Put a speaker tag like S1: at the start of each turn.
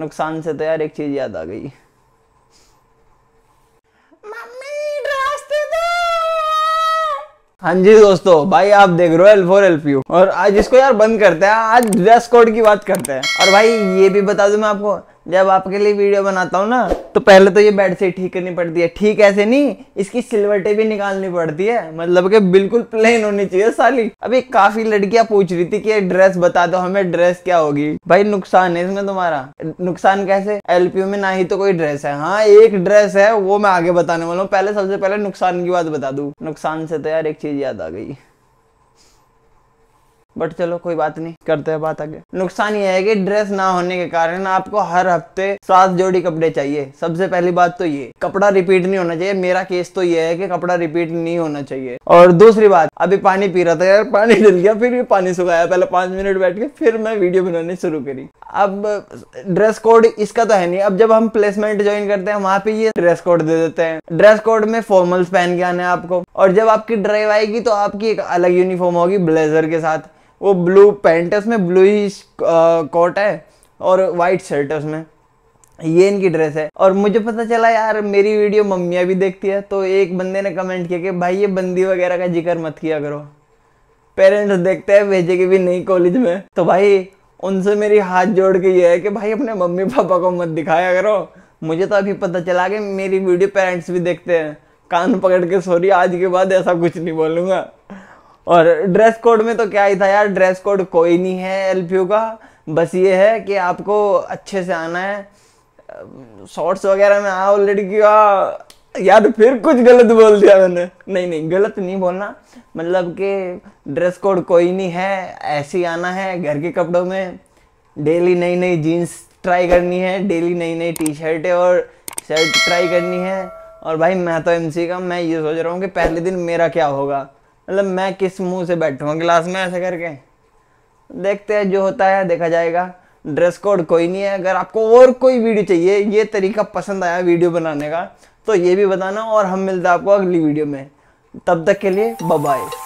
S1: नुकसान से तो यार एक चीज याद आ गई हाँ जी दोस्तों भाई आप देख रहे हो एल फोर एल पी और आज इसको यार बंद करते हैं आज ड्रेस कोड की बात करते हैं और भाई ये भी बता दूं मैं आपको जब आपके लिए वीडियो बनाता हूँ ना तो पहले तो ये बेड से ठीक करनी पड़ती है ठीक ऐसे नहीं इसकी सिलवटे भी निकालनी पड़ती है मतलब कि बिल्कुल प्लेन होनी चाहिए साली अभी काफी लड़कियां पूछ रही थी कि ड्रेस बता दो हमें ड्रेस क्या होगी भाई नुकसान है इसमें तुम्हारा नुकसान कैसे एलपीयू में ना ही तो कोई ड्रेस है हाँ एक ड्रेस है वो मैं आगे बताने वाला हूँ पहले सबसे पहले नुकसान की बात बता दू नुकसान से तो यार एक चीज याद आ गई बट चलो कोई बात नहीं करते हैं बात आगे नुकसान ये है कि ड्रेस ना होने के कारण आपको हर हफ्ते सात जोड़ी कपड़े चाहिए सबसे पहली बात तो ये कपड़ा रिपीट नहीं होना चाहिए मेरा केस तो ये है कि कपड़ा रिपीट नहीं होना चाहिए और दूसरी बात अभी पानी पी रहा था यार पानी डल गया फिर भी पानी सुखाया पहले पांच मिनट बैठ के फिर मैं वीडियो बनानी शुरू करी अब ड्रेस कोड इसका तो है नहीं अब जब हम प्लेसमेंट ज्वाइन करते हैं वहां पे ये ड्रेस कोड दे देते हैं ड्रेस कोड में फॉर्मल्स पहन के आने आपको और जब आपकी ड्राइव आएगी तो आपकी एक अलग यूनिफॉर्म होगी ब्लेजर के साथ वो ब्लू पैंट है उसमें ब्लू ही कोट है और वाइट शर्ट है उसमें ये इनकी ड्रेस है और मुझे पता चला यार मेरी वीडियो मम्मियाँ भी देखती है तो एक बंदे ने कमेंट किया कि भाई ये बंदी वगैरह का जिक्र मत किया करो पेरेंट्स देखते हैं भेजे के भी नहीं कॉलेज में तो भाई उनसे मेरी हाथ जोड़ के ये है कि भाई अपने मम्मी पापा को मत दिखाया करो मुझे तो अभी पता चला कि मेरी वीडियो पेरेंट्स भी देखते हैं कान पकड़ के सॉरी आज के बाद ऐसा कुछ नहीं बोलूँगा और ड्रेस कोड में तो क्या ही था यार ड्रेस कोड कोई नहीं है एल का बस ये है कि आपको अच्छे से आना है शॉर्ट्स वगैरह में आओ लड़की हाँ, यार फिर कुछ गलत बोल दिया मैंने नहीं नहीं गलत नहीं बोलना मतलब कि ड्रेस कोड कोई नहीं है ऐसे ही आना है घर के कपड़ों में डेली नई नई जीन्स ट्राई करनी है डेली नई नई टी शर्टें और शर्ट ट्राई करनी है और भाई मैं तो एमसी का मैं ये सोच रहा हूँ कि पहले दिन मेरा क्या होगा मतलब मैं किस मुंह से बैठूँगा क्लास में ऐसे करके देखते हैं जो होता है देखा जाएगा ड्रेस कोड कोई नहीं है अगर आपको और कोई वीडियो चाहिए ये तरीका पसंद आया वीडियो बनाने का तो ये भी बताना और हम मिलते हैं आपको अगली वीडियो में तब तक के लिए बाय